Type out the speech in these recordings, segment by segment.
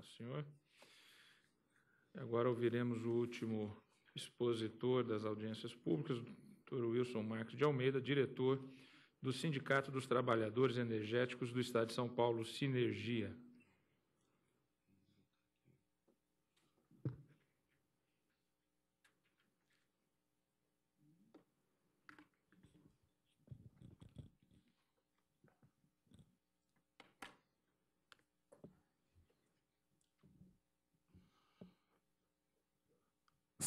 ao Senhor. Agora ouviremos o último expositor das audiências públicas, o Dr. Wilson Marques de Almeida, diretor do Sindicato dos Trabalhadores Energéticos do Estado de São Paulo, Sinergia.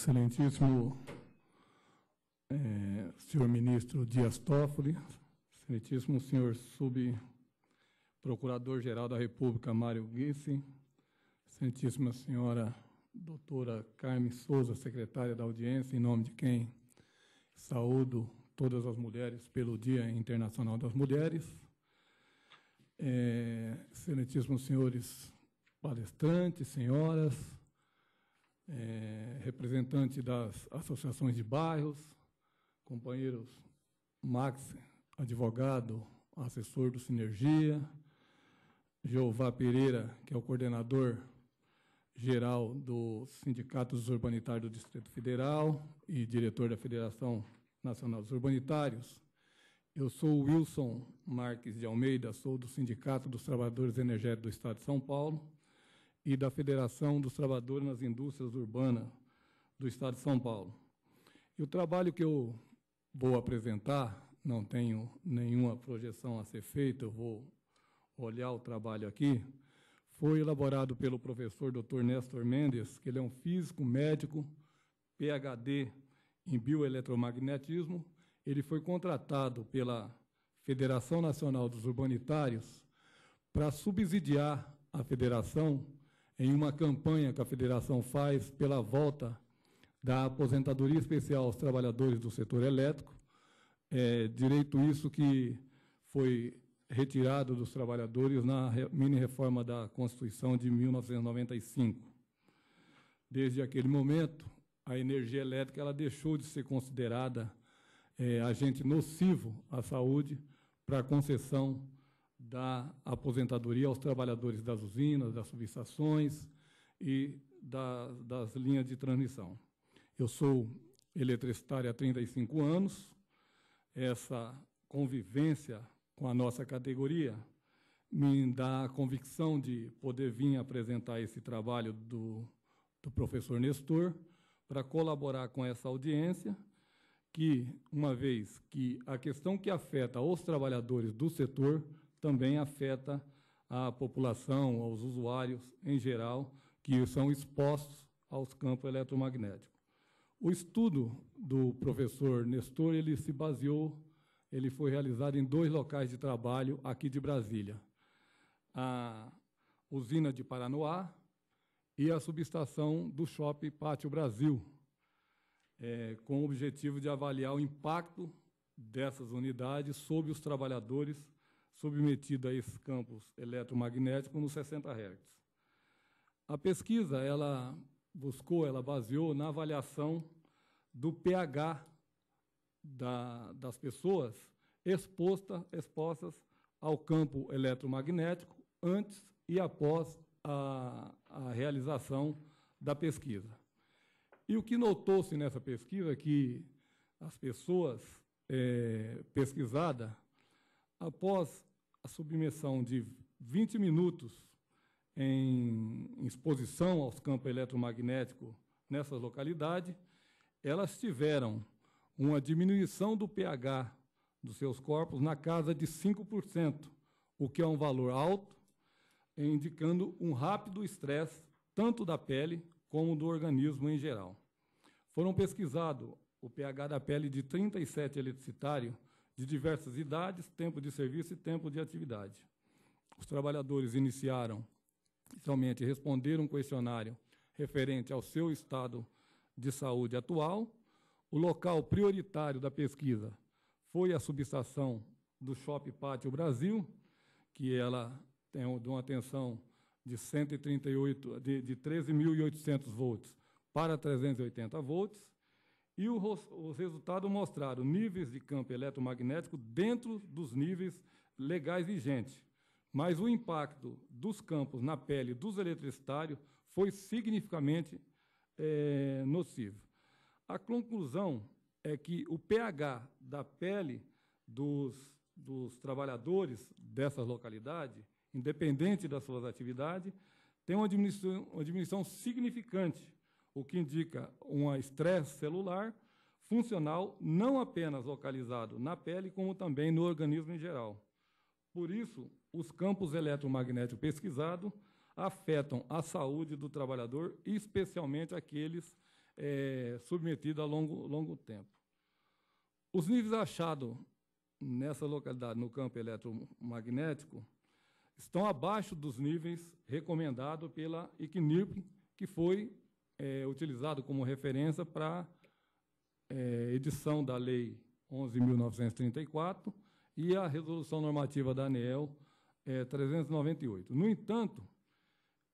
Excelentíssimo é, senhor ministro Dias Toffoli, excelentíssimo senhor subprocurador-geral da República, Mário Guisse, excelentíssima senhora doutora Carmen Souza, secretária da audiência, em nome de quem saúdo todas as mulheres pelo Dia Internacional das Mulheres, é, excelentíssimos senhores palestrantes, senhoras, é, representante das associações de bairros, companheiros Max, advogado, assessor do Sinergia, Jeová Pereira, que é o coordenador geral do Sindicato dos Urbanitários do Distrito Federal e diretor da Federação Nacional dos Urbanitários. Eu sou Wilson Marques de Almeida, sou do Sindicato dos Trabalhadores Energéticos do Estado de São Paulo e da Federação dos Trabalhadores nas Indústrias Urbanas do Estado de São Paulo. E o trabalho que eu vou apresentar, não tenho nenhuma projeção a ser feita, eu vou olhar o trabalho aqui, foi elaborado pelo professor Dr. Néstor Mendes, que ele é um físico médico, PhD em bioeletromagnetismo. Ele foi contratado pela Federação Nacional dos Urbanitários para subsidiar a federação em uma campanha que a federação faz pela volta da aposentadoria especial aos trabalhadores do setor elétrico. É, direito isso que foi retirado dos trabalhadores na mini-reforma da Constituição de 1995. Desde aquele momento, a energia elétrica ela deixou de ser considerada é, agente nocivo à saúde para a concessão da aposentadoria aos trabalhadores das usinas, das subestações e da, das linhas de transmissão. Eu sou eletricitário há 35 anos. Essa convivência com a nossa categoria me dá a convicção de poder vir apresentar esse trabalho do, do professor Nestor para colaborar com essa audiência, que, uma vez que a questão que afeta os trabalhadores do setor também afeta a população, aos usuários em geral, que são expostos aos campos eletromagnéticos. O estudo do professor Nestor, ele se baseou, ele foi realizado em dois locais de trabalho aqui de Brasília. A usina de Paranoá e a subestação do Shopping Pátio Brasil, é, com o objetivo de avaliar o impacto dessas unidades sobre os trabalhadores submetida a esses campos eletromagnéticos nos 60 Hz. A pesquisa, ela buscou, ela baseou na avaliação do pH da, das pessoas exposta, expostas ao campo eletromagnético antes e após a, a realização da pesquisa. E o que notou-se nessa pesquisa é que as pessoas é, eh, pesquisadas Após a submissão de 20 minutos em exposição aos campos eletromagnéticos nessas localidades, elas tiveram uma diminuição do pH dos seus corpos na casa de 5%, o que é um valor alto, indicando um rápido estresse tanto da pele como do organismo em geral. Foram pesquisados o pH da pele de 37 eletricitários de diversas idades, tempo de serviço e tempo de atividade. Os trabalhadores iniciaram, inicialmente, responderam um questionário referente ao seu estado de saúde atual. O local prioritário da pesquisa foi a subestação do Shopping Pátio Brasil, que ela tem uma tensão de de, de 13.800 volts para 380 volts e os resultados mostraram níveis de campo eletromagnético dentro dos níveis legais vigentes. Mas o impacto dos campos na pele dos eletricitários foi significativamente é, nocivo. A conclusão é que o pH da pele dos, dos trabalhadores dessas localidades, independente das suas atividades, tem uma diminuição, uma diminuição significante o que indica um estresse celular funcional não apenas localizado na pele, como também no organismo em geral. Por isso, os campos eletromagnéticos pesquisados afetam a saúde do trabalhador, especialmente aqueles é, submetidos a longo, longo tempo. Os níveis achados nessa localidade, no campo eletromagnético, estão abaixo dos níveis recomendados pela ICNIRP, que foi é, utilizado como referência para é, edição da Lei 11.934 e a Resolução Normativa da ANEEL é, 398. No entanto,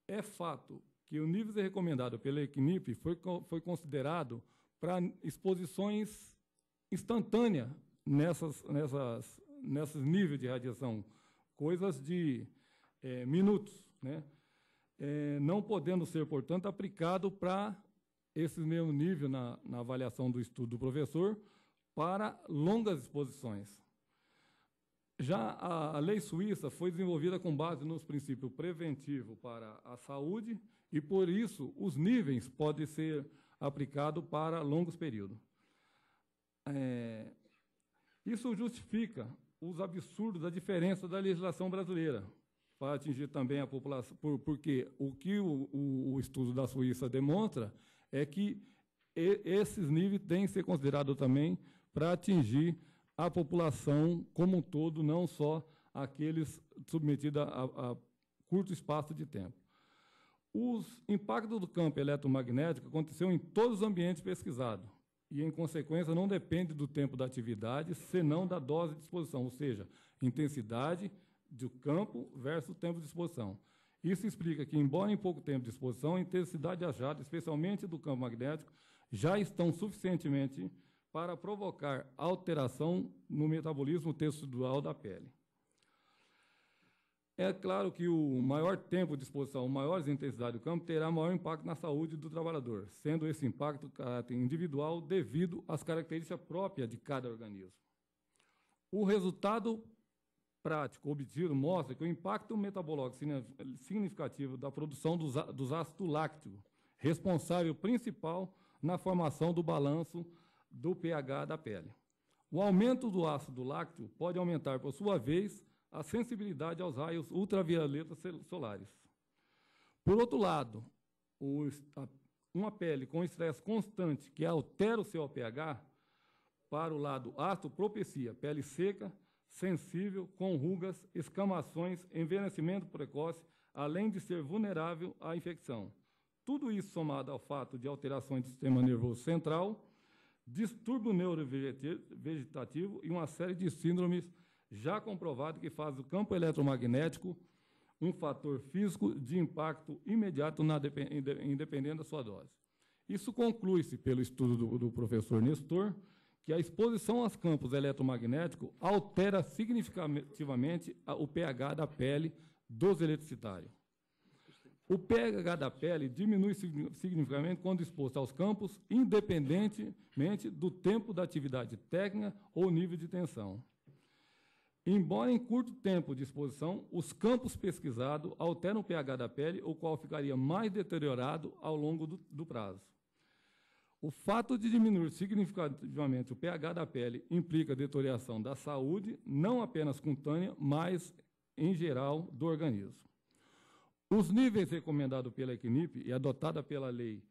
é fato que o nível recomendado pela ECNIP foi, foi considerado para exposições instantâneas nessas, nessas, nesses níveis de radiação, coisas de é, minutos, né? é, não podendo ser, portanto, aplicado para esse mesmo nível na, na avaliação do estudo do professor para longas exposições. Já a, a, lei suíça foi desenvolvida com base nos princípios preventivos para a saúde e, por isso, os níveis podem ser aplicados para longos períodos. É, isso justifica os absurdos da diferença da legislação brasileira, para atingir também a população, porque o que o, o, o estudo da Suíça demonstra é que esses níveis têm que ser considerados também para atingir a população como um todo, não só aqueles submetidos a, a, curto espaço de tempo. Os impactos do campo eletromagnético aconteceu em todos os ambientes pesquisados e, em consequência, não depende do tempo da atividade, senão da dose de exposição, ou seja, intensidade, de campo versus tempo de exposição. Isso explica que, embora em pouco tempo de exposição, a intensidade achada, especialmente do campo magnético, já estão suficientemente para provocar alteração no metabolismo tecidual da pele. É claro que o maior tempo de exposição, maior intensidade do campo, terá maior impacto na saúde do trabalhador, sendo esse impacto caráter individual devido às características próprias de cada organismo. O resultado prático obtido mostra que o impacto metabológico significativo da produção dos, dos ácidos lácteos, responsável principal na formação do balanço do pH da pele. O aumento do ácido lácteo pode aumentar, por sua vez, a sensibilidade aos raios ultravioletas solares. Por outro lado, o, a, uma pele com estresse constante que altera o seu pH para o lado ácido propicia pele seca, sensível, com rugas, escamações, envelhecimento precoce, além de ser vulnerável à infecção. Tudo isso somado ao fato de alterações do sistema nervoso central, distúrbio neurovegetativo e uma série de síndromes já comprovado que faz o campo eletromagnético um fator físico de impacto imediato, na, independente da sua dose. Isso conclui-se pelo estudo do, do professor Nestor, que a exposição aos campos eletromagnéticos altera significativamente o pH da pele dos eletricitários. O pH da pele diminui significativamente quando exposto aos campos, independentemente do tempo da atividade técnica ou nível de tensão. Embora em curto tempo de exposição, os campos pesquisados alteram o pH da pele, o qual ficaria mais deteriorado ao longo do, do prazo. O fato de diminuir significativamente o pH da pele implica deterioração da saúde, não apenas cutânea, mas em geral do organismo. Os níveis recomendados pela ECNIP e adotada pela Lei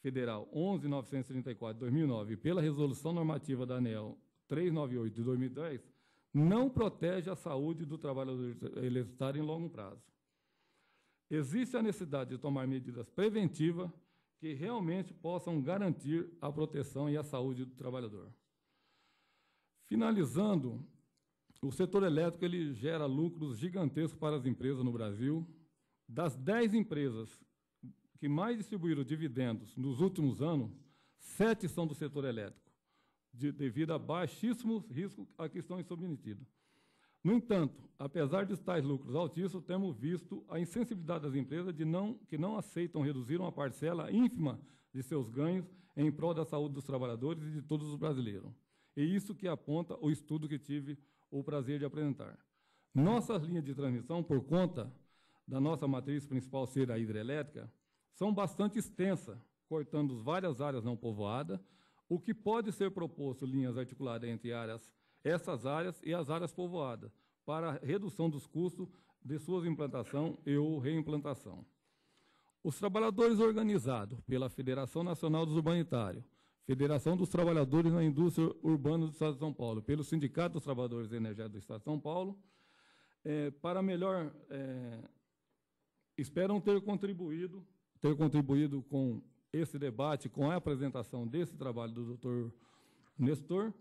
Federal 11.934 de 2009 e pela Resolução Normativa da ANEL 398 de 2010 não protege a saúde do trabalhador eletritário em longo prazo. Existe a necessidade de tomar medidas preventivas que realmente possam garantir a proteção e a saúde do trabalhador. Finalizando, o setor elétrico ele gera lucros gigantescos para as empresas no Brasil. Das 10 empresas que mais distribuíram dividendos nos últimos anos, sete são do setor elétrico, de, devido a baixíssimos riscos a que estão submetidos. No entanto, apesar de tais lucros altíssimos, temos visto a insensibilidade das empresas de não, que não aceitam reduzir uma parcela ínfima de seus ganhos em prol da saúde dos trabalhadores e de todos os brasileiros. É isso que aponta o estudo que tive o prazer de apresentar. Nossas linhas de transmissão, por conta da nossa matriz principal ser a hidrelétrica, são bastante extensa, cortando várias áreas não povoadas, o que pode ser proposto linhas articuladas entre áreas essas áreas e as áreas povoadas, para redução dos custos de suas implantação e ou reimplantação. Os trabalhadores organizados pela Federação Nacional dos Urbanitários, Federação dos Trabalhadores na Indústria Urbana do Estado de São Paulo, pelo Sindicato dos Trabalhadores Energéticos do Estado de São Paulo, é, para melhor, é, esperam ter contribuído, ter contribuído com esse debate, com a apresentação desse trabalho do doutor Nestor,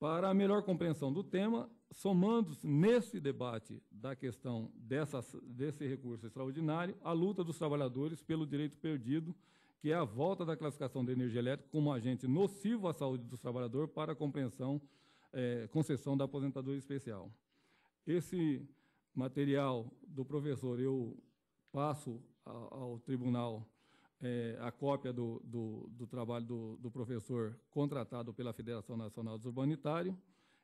para a melhor compreensão do tema, somando-se nesse debate da questão desse recurso extraordinário, a luta dos trabalhadores pelo direito perdido, que é a volta da classificação da energia elétrica como agente nocivo à saúde do trabalhador para a compreensão, é, concessão da aposentadoria especial. Esse material do professor eu passo ao, ao tribunal é, a cópia do, do, do trabalho do, do, professor contratado pela Federação Nacional dos Urbanitários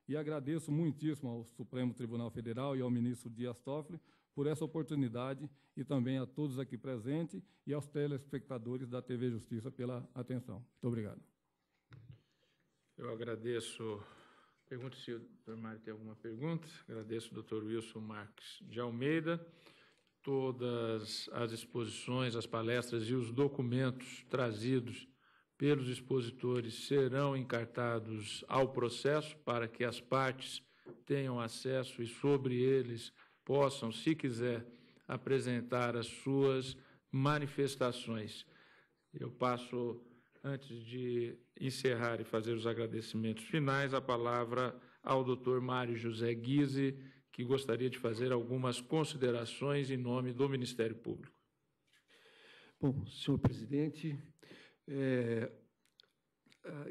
e agradeço muitíssimo ao Supremo Tribunal Federal e ao ministro Dias Toffoli por essa oportunidade e também a todos aqui presentes e aos telespectadores da TV Justiça pela atenção. Muito obrigado. Eu agradeço. Pergunto se o doutor Mário tem alguma pergunta. Agradeço o doutor Wilson Marques de Almeida todas as exposições, as palestras e os documentos trazidos pelos expositores serão encartados ao processo para que as partes tenham acesso e sobre eles possam, se quiser, apresentar as suas manifestações. Eu passo, antes de encerrar e fazer os agradecimentos finais, a palavra ao Dr. Mário José Guise que gostaria de fazer algumas considerações em nome do Ministério Público. Bom, senhor presidente, é,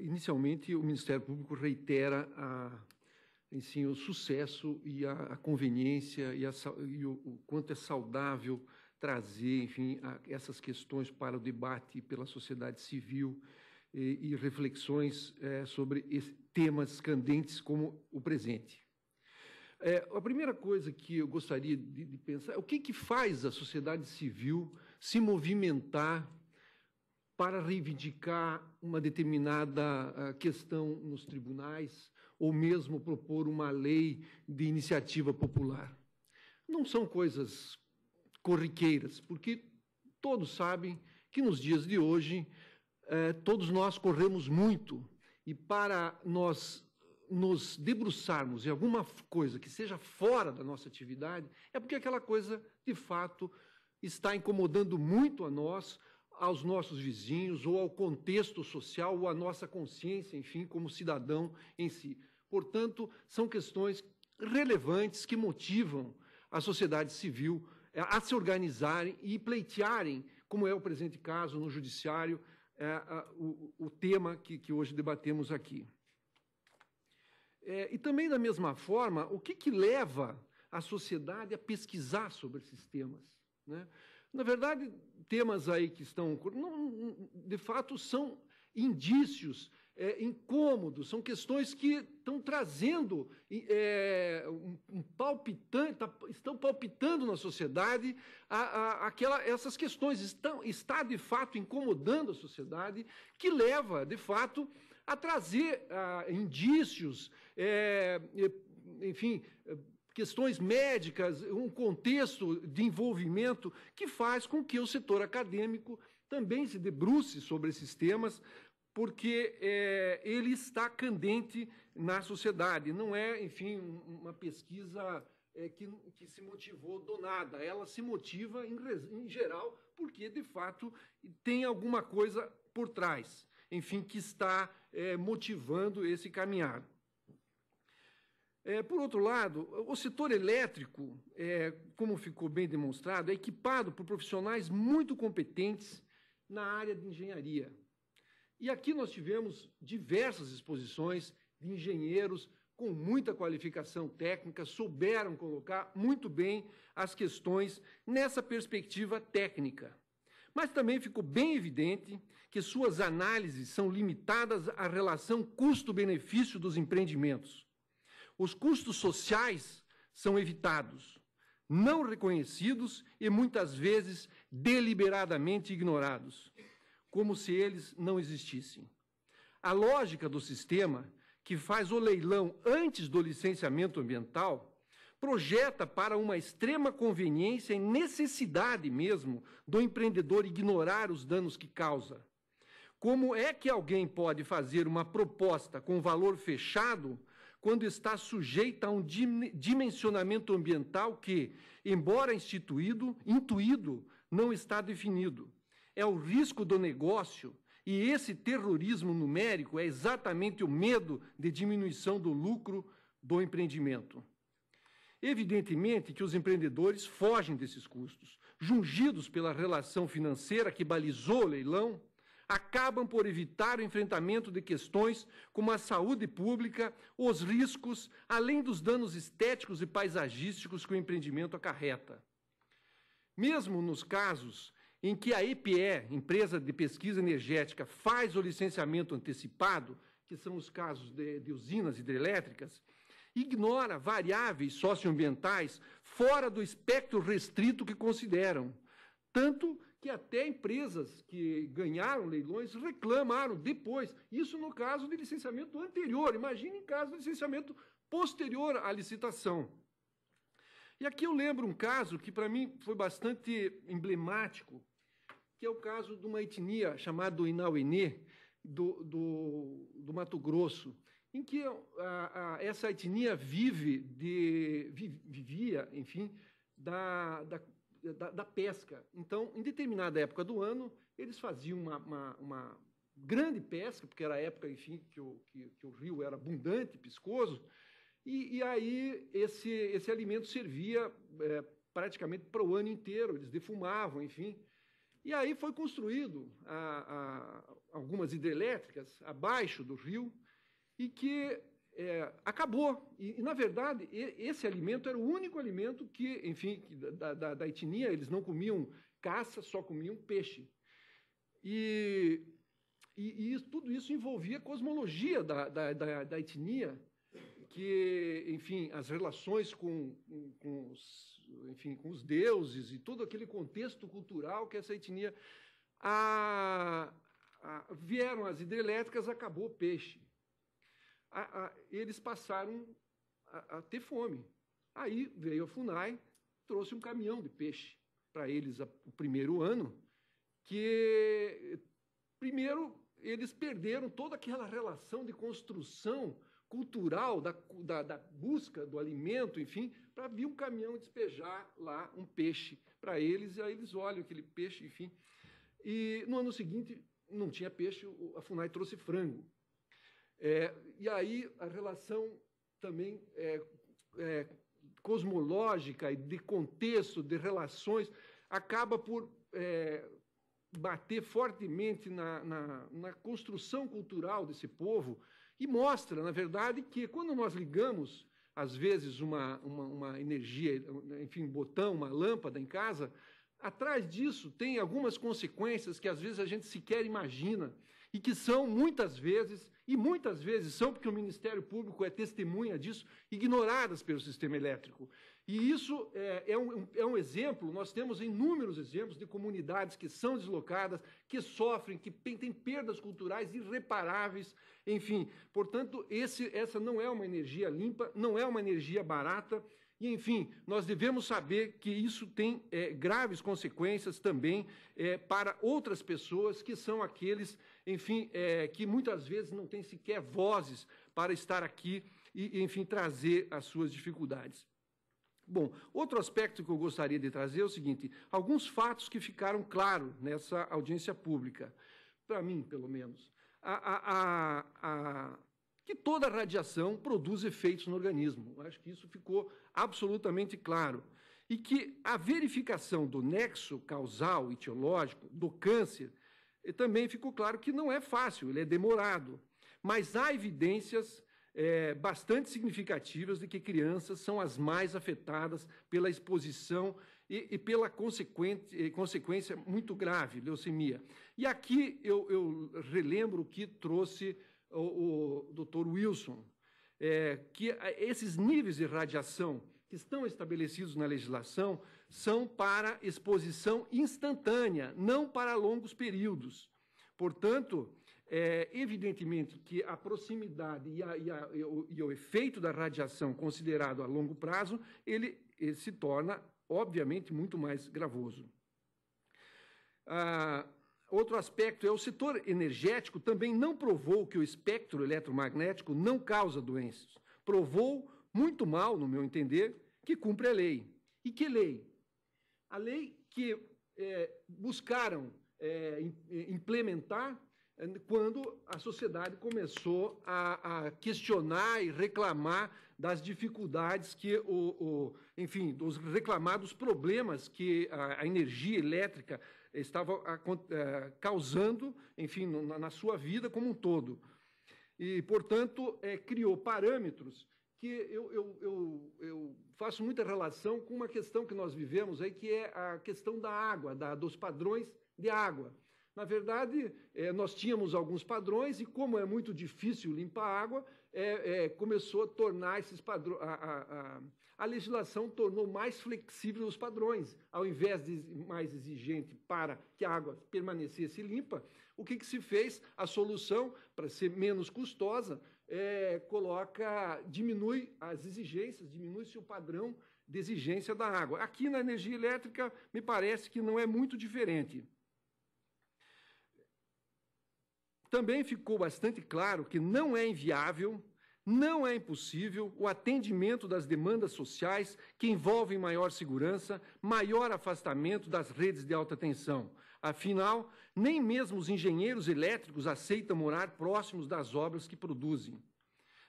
inicialmente o Ministério Público reitera a, assim, o sucesso e a, a conveniência e, a, e o, o, quanto é saudável trazer, enfim, a, essas questões para o debate pela sociedade civil e, e reflexões é, sobre temas candentes como o presente. É, a primeira coisa que eu gostaria de, de pensar é o que, que faz a sociedade civil se movimentar para reivindicar uma determinada ah, questão nos tribunais ou mesmo propor uma lei de iniciativa popular. Não são coisas corriqueiras, porque todos sabem que nos dias de hoje eh, todos nós corremos muito e para nós nos debruçarmos em alguma coisa que seja fora da nossa atividade, é porque aquela coisa, de fato, está incomodando muito a nós, aos nossos vizinhos, ou ao contexto social, ou à nossa consciência, enfim, como cidadão em si. Portanto, são questões relevantes que motivam a sociedade civil a se organizarem e pleitearem, como é o presente caso no Judiciário, é, a, o, o tema que, que hoje debatemos aqui. É, e também, da mesma forma, o que, que leva a sociedade a pesquisar sobre esses temas? Né? Na verdade, temas aí que estão. Não, de fato, são indícios é, incômodos, são questões que estão trazendo é, um, um palpitante, tá, estão palpitando na sociedade a, a, aquela, essas questões, estão, está de fato incomodando a sociedade, que leva, de fato, a trazer ah, indícios, é, enfim, questões médicas, um contexto de envolvimento que faz com que o setor acadêmico também se debruce sobre esses temas, porque é, ele está candente na sociedade, não é, enfim, uma pesquisa é, que, que, se motivou do nada, ela se motiva em, em geral porque, de fato, tem alguma coisa por trás enfim, que está é, motivando esse caminhar. É, por outro lado, o setor elétrico, é, como ficou bem demonstrado, é equipado por profissionais muito competentes na área de engenharia. E aqui nós tivemos diversas exposições de engenheiros com muita qualificação técnica, souberam colocar muito bem as questões nessa perspectiva técnica. Mas também ficou bem evidente que suas análises são limitadas à relação custo-benefício dos empreendimentos. Os custos sociais são evitados, não reconhecidos e muitas vezes deliberadamente ignorados, como se eles não existissem. A lógica do sistema, que faz o leilão antes do licenciamento ambiental, projeta para uma extrema conveniência e necessidade mesmo do empreendedor ignorar os danos que causa. Como é que alguém pode fazer uma proposta com valor fechado quando está sujeita a um dimensionamento ambiental que, embora instituído, intuído, não está definido? É o risco do negócio e esse terrorismo numérico é exatamente o medo de diminuição do lucro do empreendimento. Evidentemente que os empreendedores fogem desses custos, jungidos pela relação financeira que balizou o leilão, acabam por evitar o enfrentamento de questões como a saúde pública, os riscos, além dos danos estéticos e paisagísticos que o empreendimento acarreta. Mesmo nos casos em que a EPE, empresa de pesquisa energética, faz o licenciamento antecipado, que são os casos de, de usinas hidrelétricas, ignora variáveis socioambientais fora do espectro restrito que consideram. Tanto que até empresas que ganharam leilões reclamaram depois. Isso no caso de licenciamento anterior. Imagine em caso de licenciamento posterior à licitação. E aqui eu lembro um caso que para mim foi bastante emblemático, que é o caso de uma etnia chamada Inauenê, do, do, do Mato Grosso em que a, ah, a, ah, essa etnia vive de, vivia, enfim, da, da, da, da, pesca. Então, em determinada época do ano, eles faziam uma, uma, uma grande pesca, porque era a época, enfim, que o, que, que o rio era abundante, piscoso, e, e aí esse, esse alimento servia é, praticamente para o ano inteiro, eles defumavam, enfim. E aí foi construído a, a, algumas hidrelétricas abaixo do rio, e que é, acabou. E, e, na verdade, esse alimento era o único alimento que, enfim, que da, da, da, etnia, eles não comiam caça, só comiam peixe. E, e, e tudo isso envolvia a cosmologia da, da, etnia, que, enfim, as relações com, com, com, os, enfim, com os deuses e todo aquele contexto cultural que essa etnia. A, a, vieram as hidrelétricas, acabou o peixe a, a, eles passaram a, a ter fome. Aí veio a FUNAI, trouxe um caminhão de peixe para eles o primeiro ano, que primeiro eles perderam toda aquela relação de construção cultural da, da, da busca do alimento, enfim, para vir um caminhão despejar lá um peixe para eles, e aí eles olham aquele peixe, enfim. E no ano seguinte não tinha peixe, a FUNAI trouxe frango. É, e aí a relação também é, é, cosmológica e de contexto, de relações, acaba por é, bater fortemente na, na, na, construção cultural desse povo e mostra, na verdade, que quando nós ligamos, às vezes, uma, uma, uma energia, enfim, um botão, uma lâmpada em casa, atrás disso tem algumas consequências que às vezes a gente sequer imagina e que são muitas vezes, e muitas vezes são, porque o Ministério Público é testemunha disso, ignoradas pelo sistema elétrico. E isso é, é, um, é, um, exemplo, nós temos inúmeros exemplos de comunidades que são deslocadas, que sofrem, que têm perdas culturais irreparáveis, enfim. Portanto, esse, essa não é uma energia limpa, não é uma energia barata, e, enfim, nós devemos saber que isso tem é, graves consequências também é, para outras pessoas que são aqueles, enfim, é, que muitas vezes não têm sequer vozes para estar aqui e, enfim, trazer as suas dificuldades. Bom, outro aspecto que eu gostaria de trazer é o seguinte: alguns fatos que ficaram claros nessa audiência pública, para mim, pelo menos. a, a, a, a que toda radiação produz efeitos no organismo. acho que isso ficou absolutamente claro. E que a verificação do nexo causal etiológico do câncer eh, também ficou claro que não é fácil, ele é demorado. Mas há evidências é, bastante significativas de que crianças são as mais afetadas pela exposição e, e pela consequente, eh, consequência muito grave, leucemia. E aqui eu, eu relembro o que trouxe o, o Dr. Wilson, é, que esses níveis de radiação que estão estabelecidos na legislação são para exposição instantânea, não para longos períodos. Portanto, é evidentemente que a proximidade e, a, e, a, e, o, e o, efeito da radiação considerado a longo prazo, ele, ele se torna, obviamente, muito mais gravoso. Ah, Outro aspecto é o setor energético também não provou que o espectro eletromagnético não causa doenças. Provou, muito mal, no meu entender, que cumpre a lei. E que lei? A lei que é, buscaram é, é implementar é, quando a sociedade começou a, a, questionar e reclamar das dificuldades que o, o enfim, dos reclamados problemas que a, a energia elétrica estava eh, causando, enfim, na sua vida como um todo. E, portanto, é, criou parâmetros que eu, eu, eu, eu, faço muita relação com uma questão que nós vivemos aí, que é a questão da água, da, dos padrões de água. Na verdade, é, nós tínhamos alguns padrões e, como é muito difícil limpar a água, é, é, começou a tornar esses padrões. A, a, a, a, legislação tornou mais flexível os padrões. Ao invés de mais exigente para que a água permanecesse limpa, o que, que se fez? A solução, para ser menos custosa, coloca, diminui as exigências, diminui-se o padrão de exigência da água. Aqui na energia elétrica, me parece que não é muito diferente. Também ficou bastante claro que não é inviável, não é impossível o atendimento das demandas sociais que envolvem maior segurança, maior afastamento das redes de alta tensão. Afinal, nem mesmo os engenheiros elétricos aceitam morar próximos das obras que produzem.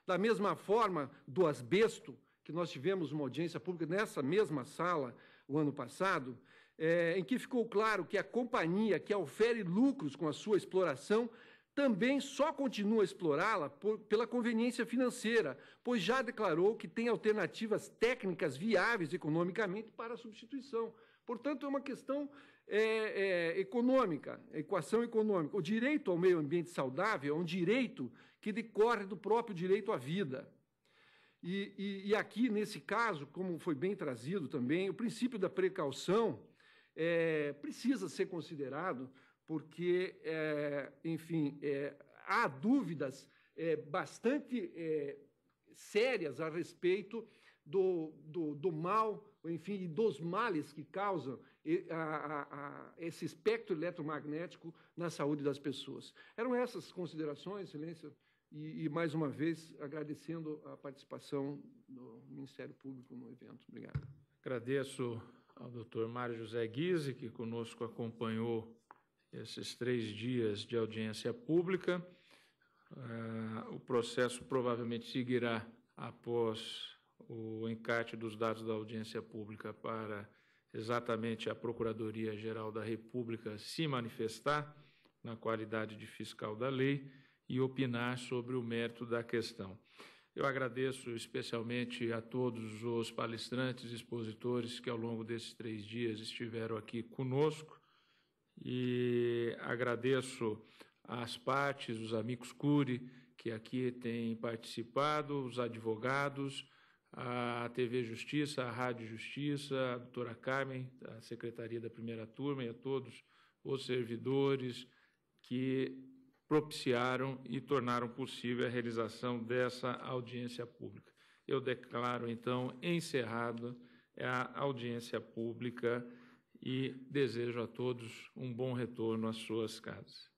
Da mesma forma, do asbesto, que nós tivemos uma audiência pública nessa mesma sala o ano passado, é, em que ficou claro que a companhia que ofere lucros com a sua exploração também só continua a explorá-la pela conveniência financeira, pois já declarou que tem alternativas técnicas viáveis economicamente para a substituição. Portanto, é uma questão é, é, econômica, equação econômica. O direito ao meio ambiente saudável é um direito que decorre do próprio direito à vida. E, e, e aqui, nesse caso, como foi bem trazido também, o princípio da precaução é, precisa ser considerado porque, é, enfim, é, há dúvidas é, bastante é, sérias a respeito do, do, do, mal, enfim, e dos males que causam a, a, a esse espectro eletromagnético na saúde das pessoas. Eram essas considerações, Excelência, e, e mais uma vez agradecendo a participação do Ministério Público no evento. Obrigado. Agradeço ao doutor Mário José Guise, que conosco acompanhou esses três dias de audiência pública. Uh, o processo provavelmente seguirá após o encarte dos dados da audiência pública para exatamente a Procuradoria-Geral da República se manifestar na qualidade de fiscal da lei e opinar sobre o mérito da questão. Eu agradeço especialmente a todos os palestrantes, expositores que ao longo desses três dias estiveram aqui conosco e agradeço às partes, os amigos Cury, que aqui têm participado, os advogados, a TV Justiça, a Rádio Justiça, a doutora Carmen, a Secretaria da Primeira Turma e a todos os servidores que propiciaram e tornaram possível a realização dessa audiência pública. Eu declaro, então, encerrada a audiência pública e desejo a todos um bom retorno às suas casas.